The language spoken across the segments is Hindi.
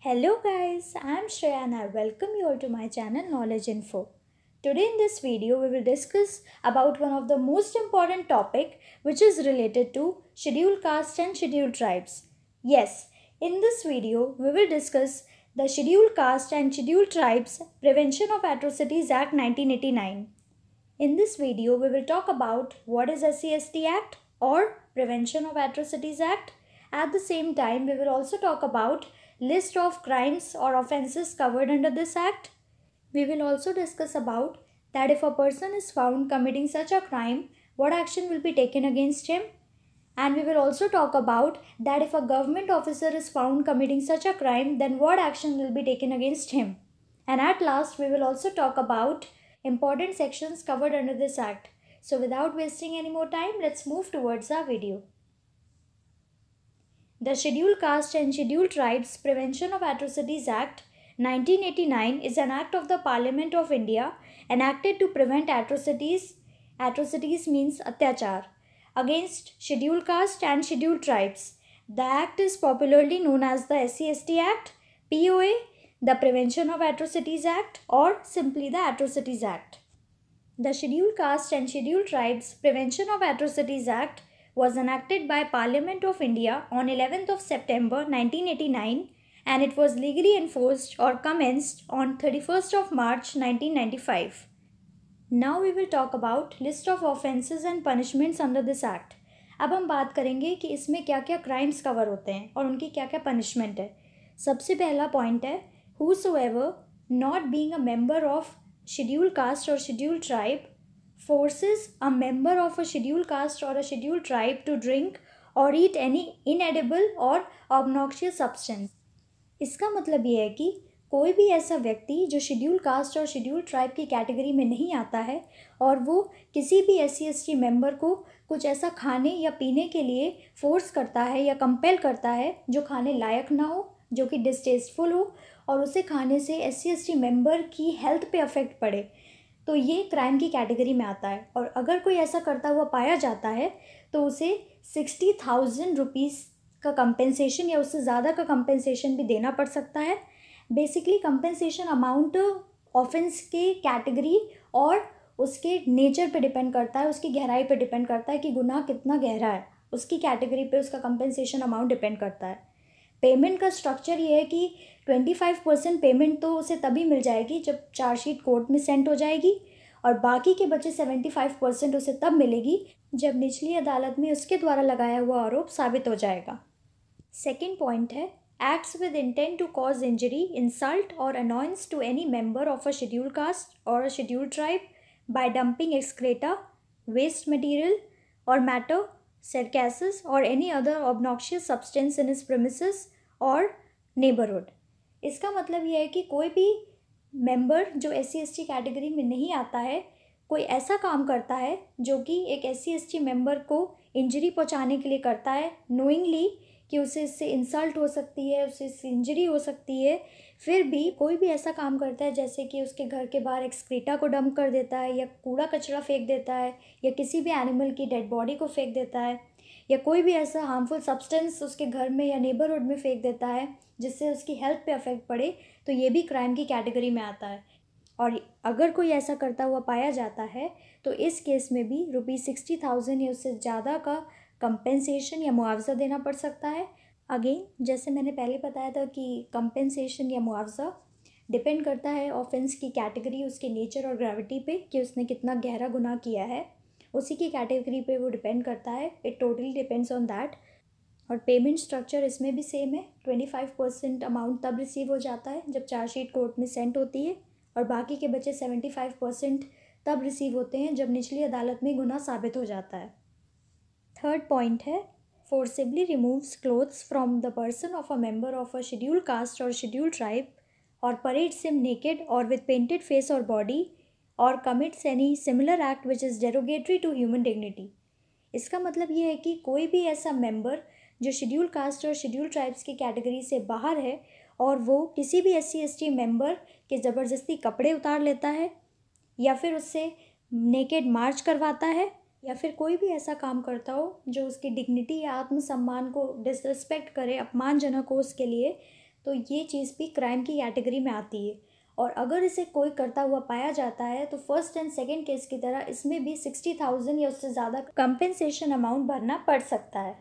Hello guys, I am Shreya and I welcome you all to my channel Knowledge Info. Today in this video, we will discuss about one of the most important topic which is related to scheduled caste and scheduled tribes. Yes, in this video, we will discuss the Scheduled Caste and Scheduled Tribes Prevention of Atrocities Act 1989. In this video, we will talk about what is SCST Act or Prevention of Atrocities Act. At the same time, we will also talk about list of crimes or offences covered under this act. We will also discuss about that if a person is found committing such a crime, what action will be taken against him. And we will also talk about that if a government officer is found committing such a crime, then what action will be taken against him. And at last, we will also talk about important sections covered under this act. So without wasting any more time, let's move towards our video. The Scheduled Caste and Scheduled Tribes Prevention of Atrocities Act 1989 is an act of the Parliament of India enacted to prevent atrocities. Atrocities means atyachar against scheduled caste and scheduled tribes. The act is popularly known as the SCST Act, POA, the Prevention of Atrocities Act or simply the Atrocities Act. The Scheduled Caste and Scheduled Tribes Prevention of Atrocities Act was enacted by Parliament of India on 11th of September 1989 and it was legally enforced or commenced on 31st of March 1995. Now we will talk about list of offences and punishments under this act. अब हम बात करेंगे कि इसमें क्या क्या क्राइम्स कवर होते हैं और उनकी क्या क्या पनिशमेंट है सबसे पहला पॉइंट है whosoever not being a member of schedule caste और schedule tribe forces a member of a scheduled caste or a scheduled tribe to drink और ईट एनी inedible और obnoxious सब्सटेंस इसका मतलब ये है कि कोई भी ऐसा व्यक्ति जो शेड्यूल कास्ट और शेड्यूल ट्राइब की कैटेगरी में नहीं आता है और वो किसी भी S C S T member को कुछ ऐसा खाने या पीने के लिए फोर्स करता है या कंपेल करता है जो खाने लायक ना हो जो कि डिस्टेस्टफुल हो और उसे खाने से S C S T member की हेल्थ पे अफेक्ट पड़े तो ये क्राइम की कैटेगरी में आता है और अगर कोई ऐसा करता हुआ पाया जाता है तो उसे सिक्सटी थाउजेंड रुपीज़ का कंपेंसेशन या उससे ज़्यादा का कंपेंसेशन भी देना पड़ सकता है बेसिकली कंपेंसेशन अमाउंट ऑफेंस के कैटेगरी और उसके नेचर पे डिपेंड करता है उसकी गहराई पे डिपेंड करता है कि गुनाह कितना गहरा है उसकी कैटेगरी पे उसका कंपेंसेशन अमाउंट डिपेंड करता है पेमेंट का स्ट्रक्चर ये है कि ट्वेंटी फाइव परसेंट पेमेंट तो उसे तभी मिल जाएगी जब चार्जशीट कोर्ट में सेंट हो जाएगी और बाकी के बचे सेवेंटी फाइव परसेंट उसे तब मिलेगी जब निचली अदालत में उसके द्वारा लगाया हुआ आरोप साबित हो जाएगा सेकेंड पॉइंट है acts with intent to cause injury insult और annoyance to any member of a schedule caste और a schedule tribe by dumping excreta waste material और मैटर said और or any other obnoxious substance in his premises or neighborhood इसका मतलब यह है कि कोई भी मेंबर जो एस सी कैटेगरी में नहीं आता है कोई ऐसा काम करता है जो कि एक एस सी मेंबर को इंजरी पहुंचाने के लिए करता है नोइंगली कि उसे इससे इंसल्ट हो सकती है उसे इससे इंजरी हो सकती है फिर भी कोई भी ऐसा काम करता है जैसे कि उसके घर के बाहर एक्सक्रीटा को डंप कर देता है या कूड़ा कचरा फेंक देता है या किसी भी एनिमल की डेड बॉडी को फेंक देता है या कोई भी ऐसा हार्मफुल सब्सटेंस उसके घर में या नेबरहुड में फेंक देता है जिससे उसकी हेल्थ पे अफेक्ट पड़े तो ये भी क्राइम की कैटेगरी में आता है और अगर कोई ऐसा करता हुआ पाया जाता है तो इस केस में भी रुपीज़ सिक्सटी थाउजेंड या उससे ज़्यादा का कंपेंसेशन या मुआवजा देना पड़ सकता है अगेन जैसे मैंने पहले बताया था कि कंपेंसेशन या मुआवजा डिपेंड करता है ऑफेंस की कैटेगरी उसके नेचर और ग्रेविटी पे कि उसने कितना गहरा गुनाह किया है उसी की कैटेगरी पे वो डिपेंड करता है it totally depends on that और पेमेंट स्ट्रक्चर इसमें भी सेम है ट्वेंटी फाइव परसेंट अमाउंट तब रिसीव हो जाता है जब चार्जशीट कोर्ट में सेंट होती है और बाकी के बचे सेवेंटी फाइव परसेंट तब रिसीव होते हैं जब निचली अदालत में गुना साबित हो जाता है थर्ड पॉइंट है forcibly removes clothes from the person of a member of a schedule caste और शेड्यूल ट्राइब और परेड सिम नेकेड और विद पेंटेड फेस और बॉडी और commits any similar act which is derogatory to human dignity इसका मतलब ये है कि कोई भी ऐसा मेंबर जो शेड्यूल कास्ट और शेड्यूल ट्राइब्स की कैटेगरी से बाहर है और वो किसी भी एस सी मेंबर के ज़बरदस्ती कपड़े उतार लेता है या फिर उससे नेकेड मार्च करवाता है या फिर कोई भी ऐसा काम करता हो जो उसकी डिग्निटी या आत्मसम्मान को डिसरिस्पेक्ट करे अपमानजनक हो उसके लिए तो ये चीज़ भी क्राइम की कैटेगरी में आती है और अगर इसे कोई करता हुआ पाया जाता है तो फर्स्ट एंड सेकेंड केस की तरह इसमें भी सिक्सटी थाउजेंड या उससे ज़्यादा कंपेंसेशन अमाउंट भरना पड़ सकता है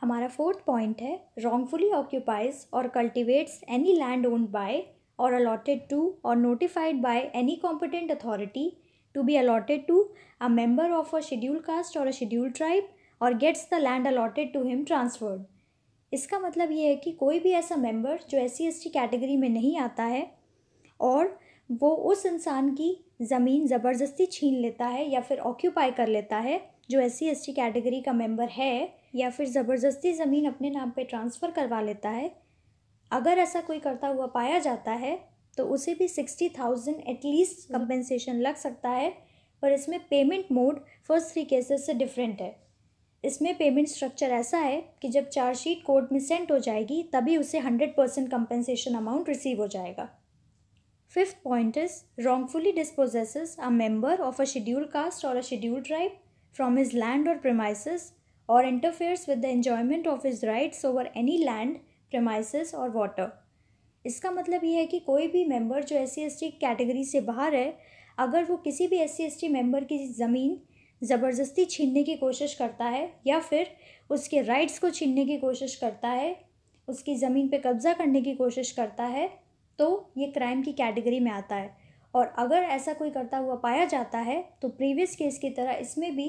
हमारा फोर्थ पॉइंट है रॉन्गफुली ऑक्यूपाइज और cultivates any land owned by और अलॉटेड टू और notified by any competent authority to be allotted to a member of a scheduled caste or a scheduled tribe और gets the land allotted to him transferred इसका मतलब ये है कि कोई भी ऐसा मेंबर जो एस सी कैटेगरी में नहीं आता है और वो उस इंसान की ज़मीन ज़बरदस्ती छीन लेता है या फिर ऑक्यूपाई कर लेता है जो एस सी कैटेगरी का मेंबर है या फिर ज़बरदस्ती ज़मीन अपने नाम पे ट्रांसफ़र करवा लेता है अगर ऐसा कोई करता हुआ पाया जाता है तो उसे भी सिक्सटी थाउजेंड एटलीस्ट कंपेंसेशन लग सकता है पर इसमें payment mode first three cases से डिफरेंट है इसमें पेमेंट स्ट्रक्चर ऐसा है कि जब चार्जशीट कोर्ट में सेंट हो जाएगी तभी उसे hundred percent compensation amount receive हो जाएगा fifth point is wrongfully disposes a member of a schedule caste और a schedule tribe from his land और प्रेमाइसिस और interferes with the enjoyment of his rights over any land premises और वाटर इसका मतलब ये है कि कोई भी मेंबर जो एस सी कैटेगरी से बाहर है अगर वो किसी भी एस सी मेंबर की ज़मीन ज़बरदस्ती छीनने की कोशिश करता है या फिर उसके राइट्स को छीनने की कोशिश करता है उसकी ज़मीन पे कब्ज़ा करने की कोशिश करता है तो ये क्राइम की कैटेगरी में आता है और अगर ऐसा कोई करता हुआ पाया जाता है तो प्रीवियस केस की तरह इसमें भी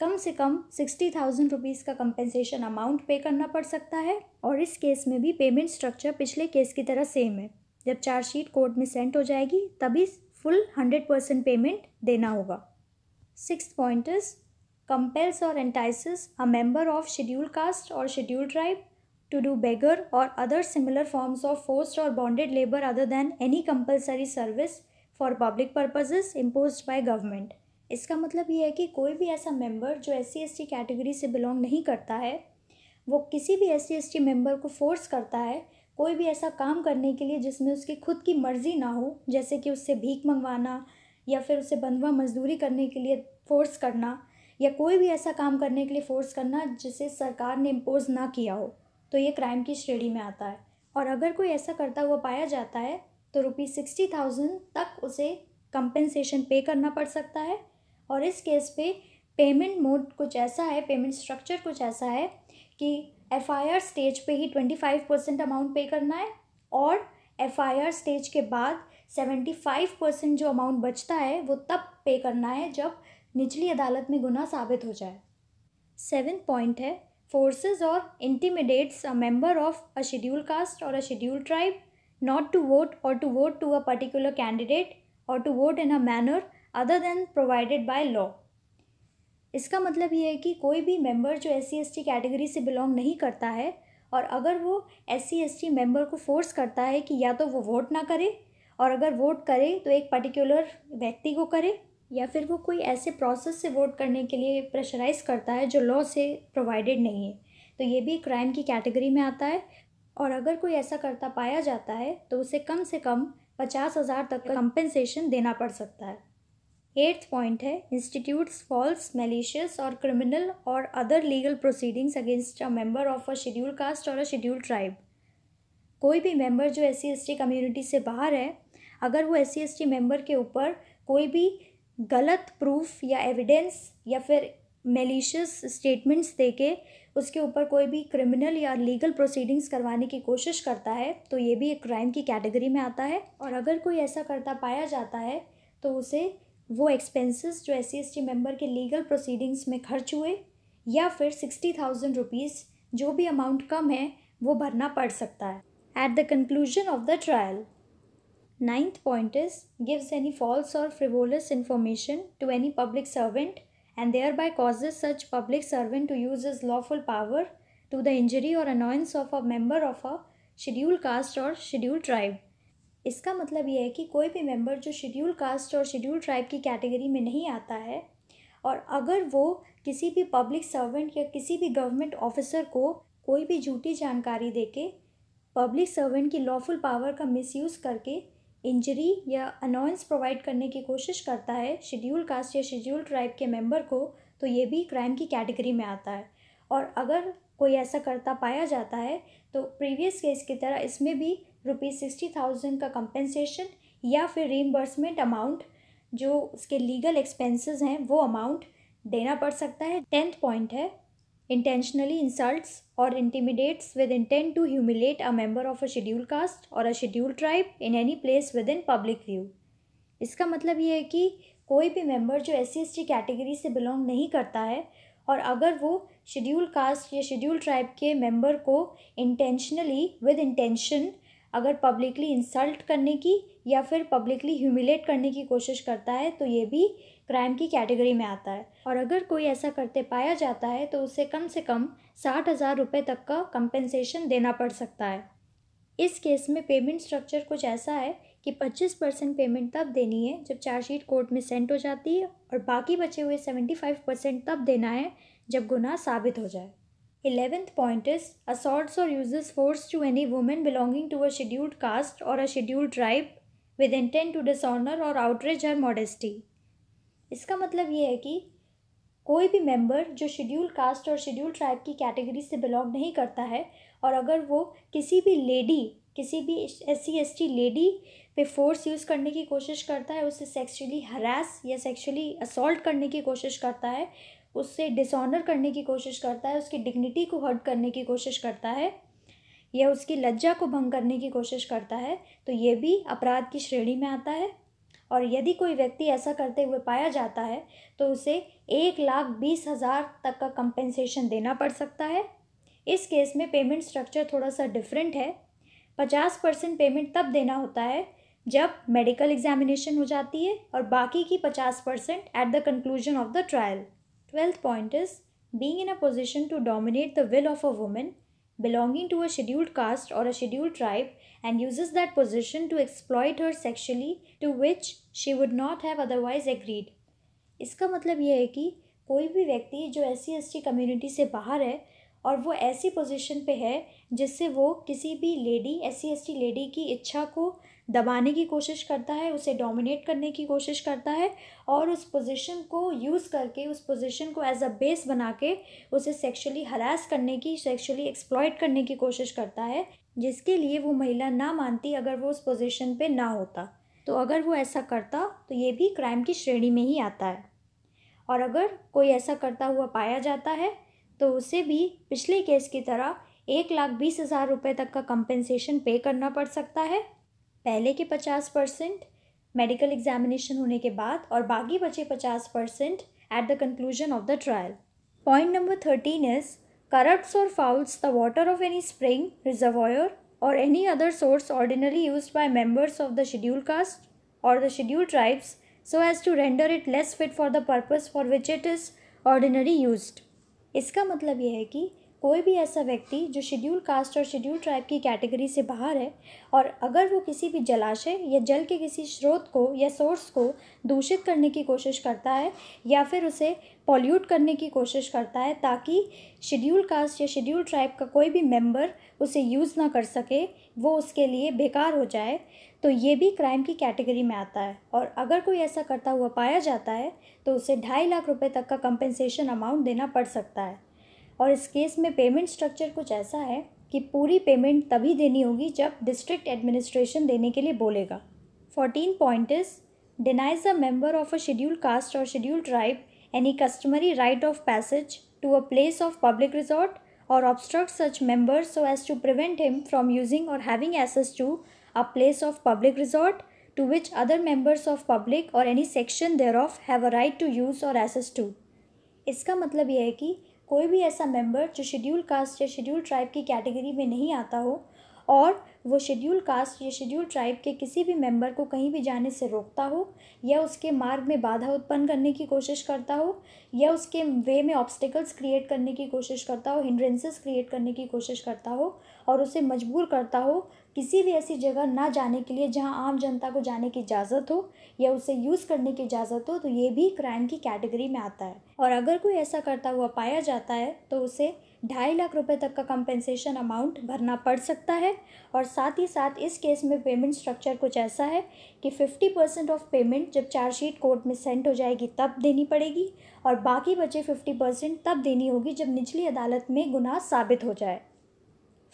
कम से कम सिक्सटी थाउजेंड रुपीज़ का कंपेंसेशन अमाउंट पे करना पड़ सकता है और इस केस में भी पेमेंट स्ट्रक्चर पिछले केस की तरह सेम है जब चार्जशीट कोर्ट में सेंट हो जाएगी तभी फुल हंड्रेड परसेंट पेमेंट देना होगा सिक्स पॉइंट इज कंपेल्स और entices a member of schedule caste और schedule tribe to do begar और other similar forms of force और bonded labour other than any compulsory service for public purposes impose by government इसका मतलब ये है कि कोई भी ऐसा मेंबर जो एस सी कैटेगरी से बिलोंग नहीं करता है वो किसी भी एस सी मेंबर को फोर्स करता है कोई भी ऐसा काम करने के लिए जिसमें उसकी खुद की मर्ज़ी ना हो जैसे कि उससे भीख मंगवाना या फिर उसे बंधवा मजदूरी करने के लिए फ़ोर्स करना या कोई भी ऐसा काम करने के लिए फ़ोर्स करना जिसे सरकार ने इम्पोज़ ना किया हो तो ये क्राइम की श्रेणी में आता है और अगर कोई ऐसा करता हुआ पाया जाता है तो रुपीज़ सिक्सटी थाउजेंड तक उसे कंपेंसेशन पे करना पड़ सकता है और इस केस पे पेमेंट मोड कुछ ऐसा है पेमेंट स्ट्रक्चर कुछ ऐसा है कि एफ आई आर स्टेज पे ही twenty five percent amount pay करना है और एफ आई आर स्टेज के बाद सेवेंटी फाइव परसेंट जो अमाउंट बचता है वो तब पे करना है जब निचली अदालत में गुना साबित हो जाए सेवन पॉइंट है फोर्सेज और intimidates a member of a schedule caste और a schedule tribe not to vote और to vote to a particular candidate और to vote in a manner other than provided by law इसका मतलब ये है कि कोई भी मेंबर जो एस सी कैटेगरी से बिलोंग नहीं करता है और अगर वो एस सी मेंबर को फोर्स करता है कि या तो वो वोट ना करे और अगर वोट करे तो एक पर्टिकुलर व्यक्ति को करे या फिर वो कोई ऐसे प्रोसेस से वोट करने के लिए प्रेशराइज करता है जो लॉ से प्रोवाइडेड नहीं है तो ये भी क्राइम की कैटेगरी में आता है और अगर कोई ऐसा करता पाया जाता है तो उसे कम से कम पचास हज़ार तक का कंपेंसेशन देना पड़ सकता है एट्थ पॉइंट है इंस्टीट्यूट्स फॉल्स मेलिशियस और क्रिमिनल और other legal proceedings against a member of a schedule caste और अ शेड्यूल ट्राइब कोई भी मेंबर जो एस सी कम्युनिटी से बाहर है अगर वो एस सी मेंबर के ऊपर कोई भी गलत प्रूफ या एविडेंस या फिर मेलिशियस स्टेटमेंट्स दे के उसके ऊपर कोई भी क्रिमिनल या लीगल प्रोसीडिंग्स करवाने की कोशिश करता है तो ये भी एक क्राइम की कैटेगरी में आता है और अगर कोई ऐसा करता पाया जाता है तो उसे वो एक्सपेंसेस जो एस सी मेंबर के लीगल प्रोसीडिंग्स में खर्च हुए या फिर सिक्सटी थाउजेंड रुपीज़ जो भी अमाउंट कम है वो भरना पड़ सकता है at the conclusion of the trial ninth point is gives any false और frivolous information to any public servant and thereby causes such public servant to use his lawful power to the injury और annoyance of a member of a schedule caste और शेड्यूल ट्राइब इसका मतलब ये है कि कोई भी मेंबर जो शेड्यूल कास्ट और शेड्यूल ट्राइब की कैटेगरी में नहीं आता है और अगर वो किसी भी पब्लिक सर्वेंट या किसी भी गवर्नमेंट ऑफिसर को कोई भी झूठी जानकारी देके पब्लिक सर्वेंट की लॉफुल पावर का मिसयूज़ करके इंजरी या अनाउंस प्रोवाइड करने की कोशिश करता है शेड्यूल कास्ट या शेड्यूल ट्राइब के मेंबर को तो ये भी क्राइम की कैटेगरी में आता है और अगर कोई ऐसा करता पाया जाता है तो प्रीवियस केस की तरह इसमें भी रुपीज़ सिक्सटी थाउजेंड का कंपेंसेशन या फिर रीमबर्समेंट अमाउंट जो उसके लीगल एक्सपेंसेस हैं वो अमाउंट देना पड़ सकता है टेंथ पॉइंट है इंटेंशनली इंसल्ट्स और intimidates with intent to humiliate a member of a schedule caste और a schedule tribe in any place within public view इसका मतलब ये है कि कोई भी मेंबर जो एस सी कैटेगरी से बिलोंग नहीं करता है और अगर वो शेड्यूल कास्ट या शेड्यूल ट्राइब के मेंबर को इंटेंशनली विद इंटेंशन अगर पब्लिकली इंसल्ट करने की या फिर पब्लिकली ह्यूमिलेट करने की कोशिश करता है तो ये भी क्राइम की कैटेगरी में आता है और अगर कोई ऐसा करते पाया जाता है तो उसे कम से कम साठ हज़ार रुपये तक का कंपेंसेशन देना पड़ सकता है इस केस में पेमेंट स्ट्रक्चर कुछ ऐसा है कि पच्चीस परसेंट पेमेंट तब देनी है जब चार्जशीट कोर्ट में सेंट हो जाती है और बाकी बचे हुए सेवेंटी फाइव परसेंट तब देना है जब गुनाह साबित हो जाए Eleventh point is assaults or uses force to any woman belonging to a scheduled caste or a scheduled tribe with intent to dishonor or outrage her modesty. इसका मतलब ये है कि कोई भी मेंबर जो शेड्यूल कास्ट और शेड्यूल ट्राइब की कैटेगरी से बिलोंग नहीं करता है और अगर वो किसी भी लेडी किसी भी S C S T lady पे फोर्स यूज़ करने की कोशिश करता है उसे सेक्सुअली हरास या सेक्सुअली असॉल्ट करने की कोशिश करता है उससे डिसऑनर करने की कोशिश करता है उसकी डिग्निटी को हर्ट करने की कोशिश करता है या उसकी लज्जा को भंग करने की कोशिश करता है तो ये भी अपराध की श्रेणी में आता है और यदि कोई व्यक्ति ऐसा करते हुए पाया जाता है तो उसे एक लाख बीस हज़ार तक का कंपेंसेशन देना पड़ सकता है इस केस में पेमेंट स्ट्रक्चर थोड़ा सा डिफरेंट है पचास परसेंट पेमेंट तब देना होता है जब मेडिकल एग्जामिनेशन हो जाती है और बाकी की पचास percent at the conclusion of the trial twelfth point is being in a position to dominate the will of a women belonging to a scheduled caste और a scheduled tribe and uses that position to exploit her sexually to which she would not have otherwise agreed इसका मतलब यह है कि कोई भी व्यक्ति जो S C S T community से बाहर है और वो ऐसी पोजिशन पर है जिससे वो किसी भी lady S C S T lady की इच्छा को दबाने की कोशिश करता है उसे डोमिनेट करने की कोशिश करता है और उस पोजीशन को यूज़ करके उस पोजीशन को एज अ बेस बना के उसे सेक्सुअली हरास करने की सेक्सुअली एक्सप्लॉयट करने की कोशिश करता है जिसके लिए वो महिला ना मानती अगर वो उस पोजीशन पे ना होता तो अगर वो ऐसा करता तो ये भी क्राइम की श्रेणी में ही आता है और अगर कोई ऐसा करता हुआ पाया जाता है तो उसे भी पिछले केस की तरह एक लाख बीस हज़ार रुपये तक का कंपेंसेशन पे करना पड़ सकता है पहले के पचास परसेंट मेडिकल एग्जामिनेशन होने के बाद और बाकी बचे पचास percent at the conclusion of the trial point number thirteen is corrupt और fouls the water of any spring reservoir और any other source ordinary use by members of the schedule caste और the schedule tribes so as to render it less fit for the purpose for which it is ordinary use इसका मतलब यह है कि कोई भी ऐसा व्यक्ति जो शेड्यूल कास्ट और शेड्यूल ट्राइब की कैटेगरी से बाहर है और अगर वो किसी भी जलाशय या जल के किसी स्रोत को या सोर्स को दूषित करने की कोशिश करता है या फिर उसे पॉल्यूट करने की कोशिश करता है ताकि शेड्यूल कास्ट या शेड्यूल ट्राइब का कोई भी मेंबर उसे यूज़ ना कर सके वो उसके लिए बेकार हो जाए तो ये भी क्राइम की कैटेगरी में आता है और अगर कोई ऐसा करता हुआ पाया जाता है तो उसे ढाई लाख रुपए तक का कंपेंसेशन अमाउंट देना पड़ सकता है और इस केस में पेमेंट स्ट्रक्चर कुछ ऐसा है कि पूरी पेमेंट तभी देनी होगी जब डिस्ट्रिक्ट एडमिनिस्ट्रेशन देने के लिए बोलेगा fourteen point is denies a member of a schedule caste और schedule tribe any customary right of passage to a place of public resort और obstruct such members so as to prevent him from using और having access to a place of public resort to which other members of public और any section thereof have a right to use और एसेस टू इसका मतलब यह है कि कोई भी ऐसा मेंबर जो शेड्यूल कास्ट या शेड्यूल ट्राइब की कैटेगरी में नहीं आता हो और वो शेड्यूल कास्ट या शेड्यूल ट्राइब के किसी भी मेंबर को कहीं भी जाने से रोकता हो या उसके मार्ग में बाधा उत्पन्न करने की कोशिश करता हो या उसके वे में ऑब्स्टिकल्स क्रिएट करने की कोशिश करता हो हिंड्रेंसेस क्रिएट करने की कोशिश करता हो और उसे मजबूर करता हो किसी भी ऐसी जगह ना जाने के लिए जहां आम जनता को जाने की इजाज़त हो या उसे यूज़ करने की इजाज़त हो तो ये भी क्राइम की कैटेगरी में आता है और अगर कोई ऐसा करता हुआ पाया जाता है तो उसे ढाई लाख रुपए तक का कंपेंसेशन अमाउंट भरना पड़ सकता है और साथ ही साथ इस केस में पेमेंट स्ट्रक्चर कुछ ऐसा है कि फिफ्टी परसेंट ऑफ पेमेंट जब चार्जशीट कोर्ट में सेंड हो जाएगी तब देनी पड़ेगी और बाकी बचे फिफ्टी परसेंट तब देनी होगी जब निचली अदालत में गुनाह साबित हो जाए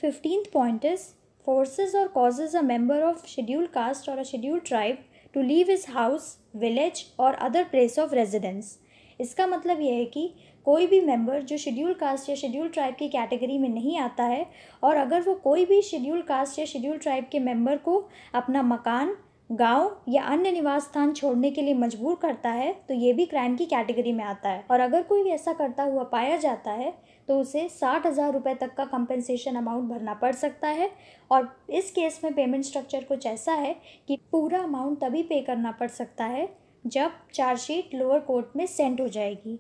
फिफ्टीन पॉइंट इज़ forces और causes a member of scheduled caste or a scheduled tribe to leave his house village or other place of residence इसका मतलब यह है कि कोई भी मेम्बर जो शेड्यूल कास्ट या शेड्यूल ट्राइब की कैटेगरी में नहीं आता है और अगर वो कोई भी शेड्यूल कास्ट या शेड्यूल ट्राइब के मेम्बर को अपना मकान गांव या अन्य निवास स्थान छोड़ने के लिए मजबूर करता है तो ये भी क्राइम की कैटेगरी में आता है और अगर कोई ऐसा करता हुआ पाया जाता है तो उसे साठ हज़ार रुपये तक का कंपेंसेशन अमाउंट भरना पड़ सकता है और इस केस में पेमेंट स्ट्रक्चर कुछ ऐसा है कि पूरा अमाउंट तभी पे करना पड़ सकता है जब चार्जशीट लोअर कोर्ट में सेंड हो जाएगी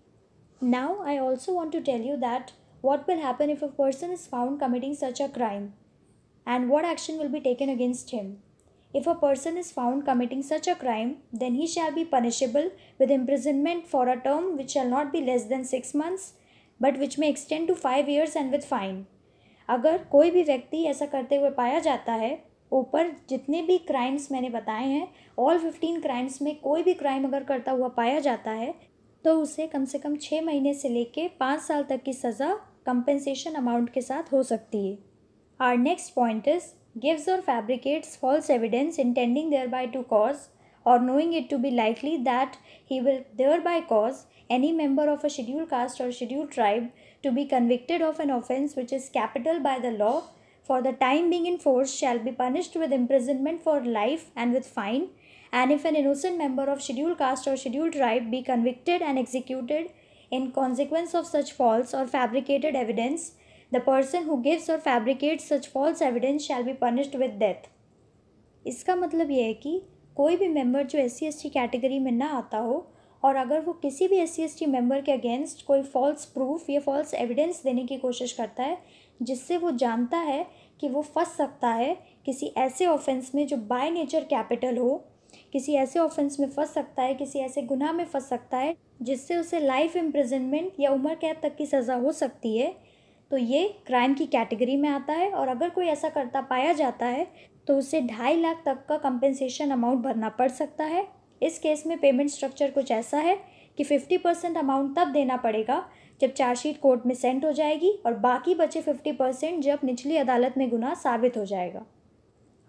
now I also want to tell you that what will happen if a person is found committing such a crime and what action will be taken against him If a person is found committing such a crime, then he shall be punishable with imprisonment for a term which shall not be less than 6 months, but which may extend to 5 years and with fine. agar koi bhi vyakti aisa karte hue paya jata hai ऊपर जितने भी क्राइम्स मैंने बताए हैं ऑल फिफ्टीन क्राइम्स में कोई भी क्राइम अगर करता हुआ पाया जाता है तो उसे कम से कम छः महीने से लेके पाँच साल तक की सज़ा कंपेंसेशन अमाउंट के साथ हो सकती है our next point is gives or fabricates false evidence intending thereby to cause or knowing it to be likely that he will thereby cause any member of a scheduled caste or scheduled tribe to be convicted of an offence which is capital by the law for the time being in force shall be punished with imprisonment for life and with fine and if an innocent member of scheduled caste or scheduled tribe be convicted and executed in consequence of such false or fabricated evidence the person who gives or fabricate such false evidence shall be punished with death इसका मतलब यह है कि कोई भी मेंबर जो एस सी कैटेगरी में ना आता हो और अगर वो किसी भी एस सी मेंबर के अगेंस्ट कोई फॉल्स प्रूफ या फॉल्स एविडेंस देने की कोशिश करता है जिससे वो जानता है कि वो फंस सकता है किसी ऐसे ऑफेंस में जो बाय नेचर कैपिटल हो किसी ऐसे ऑफेंस में फंस सकता है किसी ऐसे गुनाह में फंस सकता है जिससे उसे लाइफ इम्प्रिजनमेंट या उम्र कैद तक की सज़ा हो सकती है तो ये क्राइम की कैटेगरी में आता है और अगर कोई ऐसा करता पाया जाता है तो उसे ढाई लाख तक का कंपेंसेशन अमाउंट भरना पड़ सकता है इस केस में पेमेंट स्ट्रक्चर कुछ ऐसा है कि फिफ्टी परसेंट अमाउंट तब देना पड़ेगा जब चार्जशीट कोर्ट में सेंट हो जाएगी और बाकी बचे फिफ्टी परसेंट जब निचली अदालत में गुनाह साबित हो जाएगा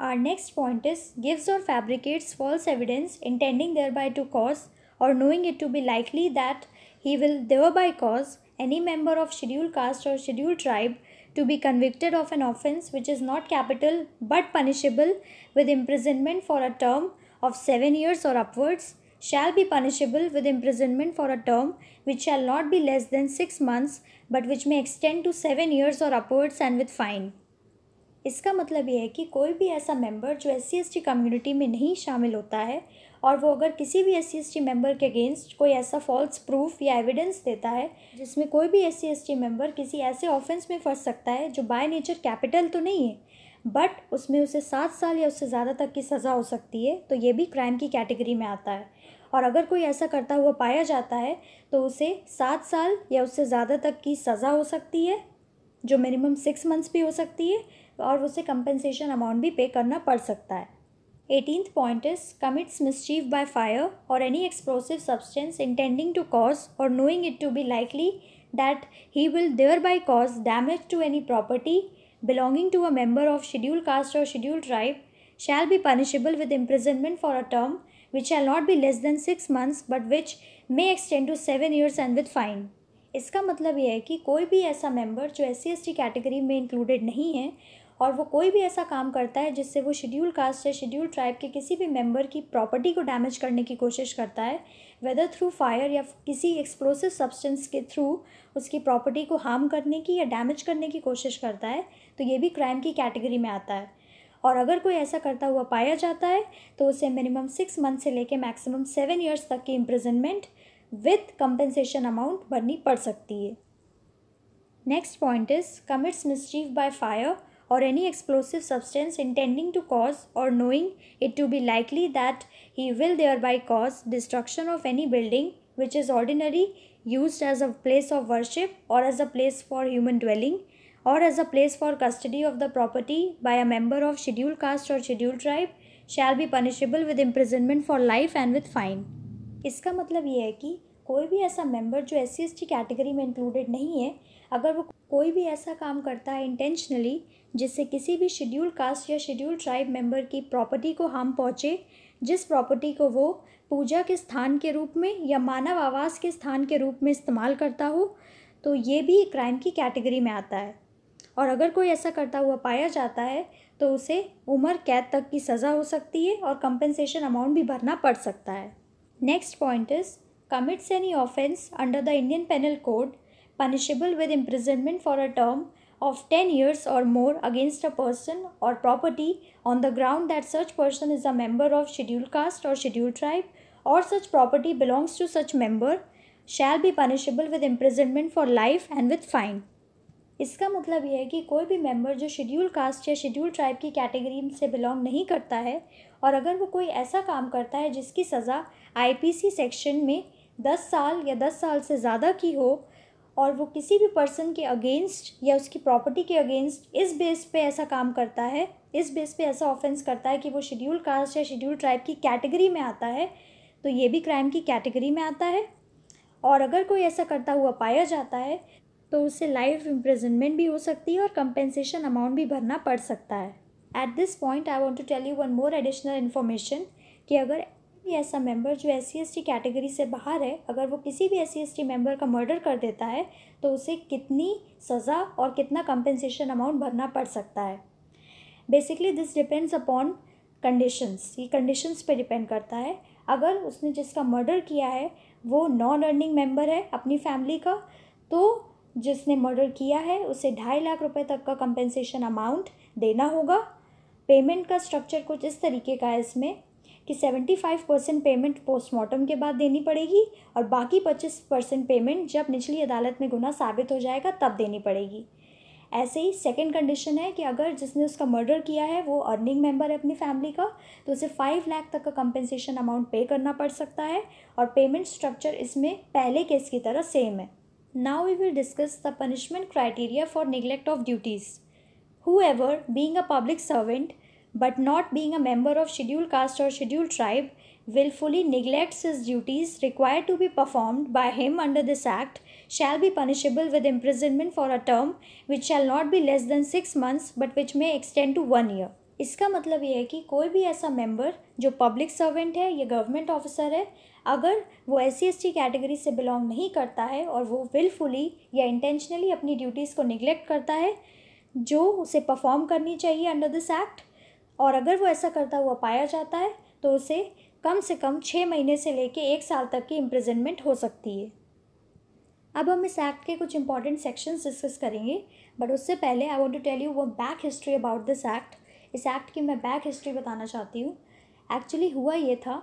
our next point is gives or fabricates false evidence intending thereby to cause or knowing it to be likely that he will thereby cause any member of scheduled caste or scheduled tribe to be convicted of an offense which is not capital but punishable with imprisonment for a term of 7 years or upwards shall be punishable with imprisonment for a term which shall not be less than 6 months but which may extend to 7 years or upwards and with fine इसका मतलब यह है कि कोई भी ऐसा मेंबर जो एस सी कम्युनिटी में नहीं शामिल होता है और वो अगर किसी भी एस सी मेंबर के अगेंस्ट कोई ऐसा फॉल्स प्रूफ या एविडेंस देता है जिसमें कोई भी एस सी मेंबर किसी ऐसे ऑफेंस में फंस सकता है जो बाय नेचर कैपिटल तो नहीं है बट उसमें उसे सात साल या उससे ज़्यादा तक की सज़ा हो सकती है तो ये भी क्राइम की कैटेगरी में आता है और अगर कोई ऐसा करता हुआ पाया जाता है तो उसे सात साल या उससे ज़्यादा तक की सज़ा हो सकती है जो मिनिमम सिक्स मंथ्स भी हो सकती है और उसे कंपनसेशन अमाउंट भी पे करना पड़ सकता है 18th point is commits mischief by fire or any explosive substance intending to cause or knowing it to be likely that he will thereby cause damage to any property belonging to a member of scheduled caste or scheduled tribe shall be punishable with imprisonment for a term which shall not be less than six months but which may extend to seven years and with fine इसका मतलब यह है कि कोई भी ऐसा मेंबर जो एस सी कैटेगरी में इंक्लूडेड नहीं है और वो कोई भी ऐसा काम करता है जिससे वो शेड्यूल कास्ट या शेड्यूल ट्राइब के किसी भी मेंबर की प्रॉपर्टी को डैमेज करने की कोशिश करता है वेदर थ्रू फायर या किसी एक्सप्लोसिव सब्सटेंस के थ्रू उसकी प्रॉपर्टी को हार्म करने की या डैमेज करने की कोशिश करता है तो ये भी क्राइम की कैटेगरी में आता है और अगर कोई ऐसा करता हुआ पाया जाता है तो उसे मिनिमम सिक्स मंथ से लेकर मैक्सिमम सेवन ईयर्स तक की इम्प्रिजनमेंट विथ कंपेंसेशन अमाउंट भरनी पड़ सकती है next point is commits mischief by fire or any explosive substance intending to cause or knowing it to be likely that he will thereby cause destruction of any building which is ordinarily used as a place of worship or as a place for human dwelling or as a place for custody of the property by a member of scheduled caste or scheduled tribe shall be punishable with imprisonment for life and with fine इसका मतलब ये है कि कोई भी ऐसा मेंबर जो एस सी कैटेगरी में इंक्लूडेड नहीं है अगर वो कोई भी ऐसा काम करता है इंटेंशनली जिससे किसी भी शेड्यूल कास्ट या शेड्यूल ट्राइब मेंबर की प्रॉपर्टी को हार्म पहुँचे जिस प्रॉपर्टी को वो पूजा के स्थान के रूप में या मानव आवास के स्थान के रूप में इस्तेमाल करता हो तो ये भी क्राइम की कैटेगरी में आता है और अगर कोई ऐसा करता हुआ पाया जाता है तो उसे उम्र कैद तक की सज़ा हो सकती है और कंपेंसेशन अमाउंट भी भरना पड़ सकता है next point is commits any offence under the Indian penal code punishable with imprisonment for a term of 10 years or more against a person or property on the ground that such person is a member of scheduled caste or scheduled tribe or such property belongs to such member shall be punishable with imprisonment for life and with fine इसका मतलब यह है कि कोई भी मेंबर जो शेड्यूल कास्ट या शेड्यूल ट्राइब की कैटेगरी से बिलोंग नहीं करता है और अगर वो कोई ऐसा काम करता है जिसकी सज़ा आईपीसी सेक्शन में दस साल या दस साल से ज़्यादा की हो और वो किसी भी पर्सन के अगेंस्ट या उसकी प्रॉपर्टी के अगेंस्ट इस बेस पे ऐसा काम करता है इस बेस पे ऐसा ऑफेंस करता है कि वो शेड्यूल कास्ट या शेड्यूल ट्राइब की कैटेगरी में आता है तो ये भी क्राइम की कैटेगरी में आता है और अगर कोई ऐसा करता हुआ पाया जाता है तो उसे लाइफ इम्प्रिजनमेंट भी हो सकती है और कंपेंसेशन अमाउंट भी भरना पड़ सकता है at this point I want to tell you one more additional information कि अगर भी ऐसा मेंबर जो एस सी कैटेगरी से बाहर है अगर वो किसी भी एस सी मेंबर का मर्डर कर देता है तो उसे कितनी सज़ा और कितना कंपेंसेशन अमाउंट भरना पड़ सकता है basically this depends upon conditions ये कंडीशंस पे डिपेंड करता है अगर उसने जिसका मर्डर किया है वो नॉन अर्निंग मेंबर है अपनी फैमिली का तो जिसने मर्डर किया है उसे ढाई लाख रुपए तक का कंपेंसेशन अमाउंट देना होगा पेमेंट का स्ट्रक्चर कुछ इस तरीके का है इसमें कि फाइव परसेंट पेमेंट पोस्टमार्टम के बाद देनी पड़ेगी और बाकी पच्चीस परसेंट पेमेंट जब निचली अदालत में गुना साबित हो जाएगा तब देनी पड़ेगी ऐसे ही सेकेंड कंडीशन है कि अगर जिसने उसका मर्डर किया है वो अर्निंग मेंबर है अपनी फैमिली का तो उसे फाइव लाख तक का कंपेंसेशन अमाउंट पे करना पड़ सकता है और पेमेंट स्ट्रक्चर इसमें पहले केस की तरह सेम है now we will discuss the punishment criteria for neglect of duties whoever being a public servant but not being a member of scheduled caste or scheduled tribe willfully neglects his duties required to be performed by him under this act shall be punishable with imprisonment for a term which shall not be less than six months but which may extend to one year इसका मतलब ये है कि कोई भी ऐसा मेंबर जो पब्लिक सर्वेंट है या गवर्नमेंट ऑफिसर है अगर वो एस सी कैटेगरी से बिलोंग नहीं करता है और वो विलफुली या इंटेंशनली अपनी ड्यूटीज़ को निगलेक्ट करता है जो उसे परफॉर्म करनी चाहिए अंडर दिस एक्ट और अगर वो ऐसा करता हुआ पाया जाता है तो उसे कम से कम छः महीने से लेके एक साल तक की इम्प्रिजनमेंट हो सकती है अब हम इस एक्ट के कुछ इंपॉर्टेंट सेक्शंस डिस्कस करेंगे बट उससे पहले I want to tell you वो back history about this act इस एक्ट की मैं बैक हिस्ट्री बताना चाहती हूँ एक्चुअली हुआ ये था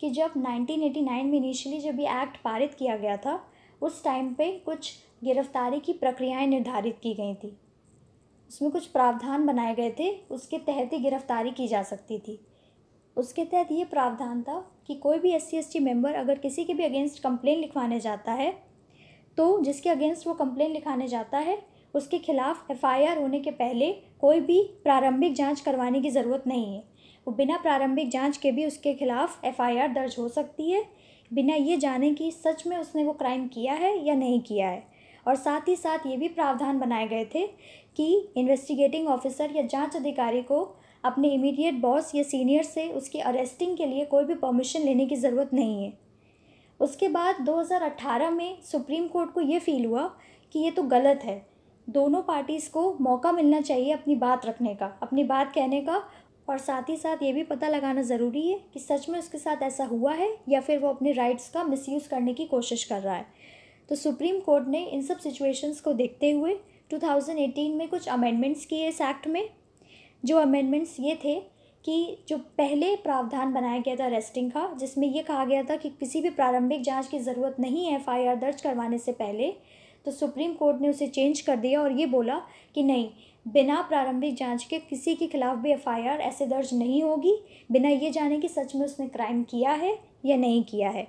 कि जब 1989 में इनिशियली जब ये एक्ट पारित किया गया था उस टाइम पे कुछ गिरफ्तारी की प्रक्रियाएं निर्धारित की गई थी उसमें कुछ प्रावधान बनाए गए थे उसके तहत ही गिरफ्तारी की जा सकती थी उसके तहत ये प्रावधान था कि कोई भी एस सी मेंबर अगर किसी के भी अगेंस्ट कंप्लेन लिखवाने जाता है तो जिसके अगेंस्ट वो कंप्लेन लिखाने जाता है उसके खिलाफ एफआईआर होने के पहले कोई भी प्रारंभिक जांच करवाने की ज़रूरत नहीं है वो बिना प्रारंभिक जांच के भी उसके खिलाफ एफआईआर दर्ज हो सकती है बिना ये जाने कि सच में उसने वो क्राइम किया है या नहीं किया है और साथ ही साथ ये भी प्रावधान बनाए गए थे कि इन्वेस्टिगेटिंग ऑफिसर या जांच अधिकारी को अपने इमीडिएट बॉस या सीनियर से उसकी अरेस्टिंग के लिए कोई भी परमिशन लेने की ज़रूरत नहीं है उसके बाद 2018 में सुप्रीम कोर्ट को ये फील हुआ कि ये तो गलत है दोनों पार्टीज़ को मौका मिलना चाहिए अपनी बात रखने का अपनी बात कहने का और साथ ही साथ ये भी पता लगाना ज़रूरी है कि सच में उसके साथ ऐसा हुआ है या फिर वो अपने राइट्स का मिसयूज़ करने की कोशिश कर रहा है तो सुप्रीम कोर्ट ने इन सब सिचुएशंस को देखते हुए 2018 में कुछ अमेंडमेंट्स किए इस एक्ट में जो अमेंडमेंट्स ये थे कि जो पहले प्रावधान बनाया गया था अरेस्टिंग का जिसमें यह कहा गया था कि किसी भी प्रारंभिक जांच की ज़रूरत नहीं है एफ दर्ज करवाने से पहले तो सुप्रीम कोर्ट ने उसे चेंज कर दिया और ये बोला कि नहीं बिना प्रारंभिक जांच के किसी के खिलाफ भी एफ ऐसे दर्ज नहीं होगी बिना ये जाने कि सच में उसने क्राइम किया है या नहीं किया है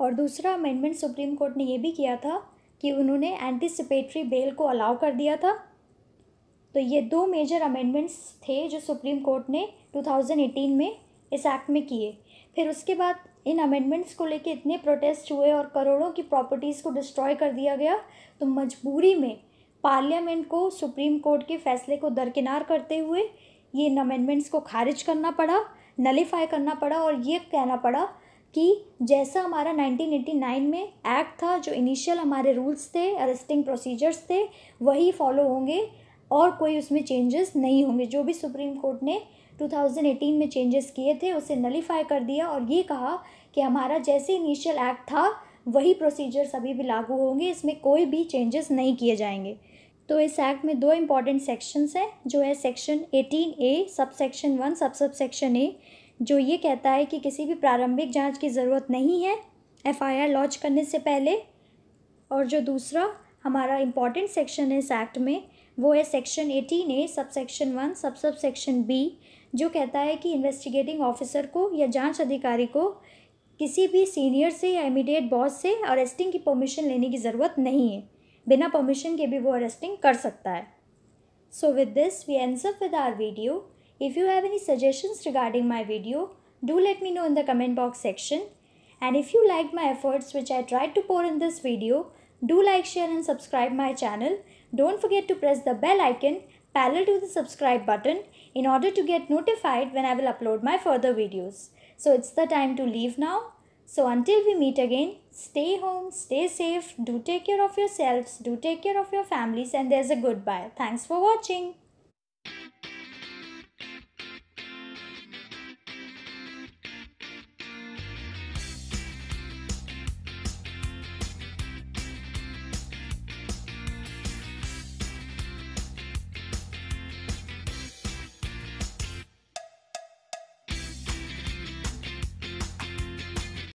और दूसरा अमेंडमेंट सुप्रीम कोर्ट ने यह भी किया था कि उन्होंने एंटिसिपेटरी बेल को अलाउ कर दिया था तो ये दो मेजर अमेंडमेंट्स थे जो सुप्रीम कोर्ट ने 2018 में इस एक्ट में किए फिर उसके बाद इन अमेंडमेंट्स को लेके इतने प्रोटेस्ट हुए और करोड़ों की प्रॉपर्टीज़ को डिस्ट्रॉय कर दिया गया तो मजबूरी में पार्लियामेंट को सुप्रीम कोर्ट के फैसले को दरकिनार करते हुए ये इन अमेंडमेंट्स को खारिज करना पड़ा नलीफाई करना पड़ा और ये कहना पड़ा कि जैसा हमारा 1989 में एक्ट था जो इनिशियल हमारे रूल्स थे अरेस्टिंग प्रोसीजर्स थे वही फॉलो होंगे और कोई उसमें चेंजेस नहीं होंगे जो भी सुप्रीम कोर्ट ने 2018 में चेंजेस किए थे उसे नलीफाई कर दिया और ये कहा कि हमारा जैसे इनिशियल एक्ट था वही प्रोसीजर्स अभी भी लागू होंगे इसमें कोई भी चेंजेस नहीं किए जाएंगे तो इस एक्ट में दो इम्पॉर्टेंट सेक्शंस हैं जो है सेक्शन एटीन ए सब सेक्शन वन सब सब सेक्शन ए जो ये कहता है कि किसी भी प्रारंभिक जांच की ज़रूरत नहीं है एफआईआर लॉन्च करने से पहले और जो दूसरा हमारा इम्पॉर्टेंट सेक्शन है इस एक्ट में वो है सेक्शन एटीन ए सब सेक्शन वन सब सब सेक्शन बी जो कहता है कि इन्वेस्टिगेटिंग ऑफिसर को या जांच अधिकारी को किसी भी सीनियर से या इमीडिएट बॉस से अरेस्टिंग की परमिशन लेने की ज़रूरत नहीं है बिना परमिशन के भी वो अरेस्टिंग कर सकता है so with this we answer with our video If you have any suggestions regarding my video, do let me know in the comment box section. And if you liked my efforts which I tried to pour in this video, do like, share and subscribe my channel. Don't forget to press the bell icon parallel to the subscribe button in order to get notified when I will upload my further videos. So it's the time to leave now. So until we meet again, stay home, stay safe, do take care of yourselves, do take care of your families and there's a goodbye. Thanks for watching.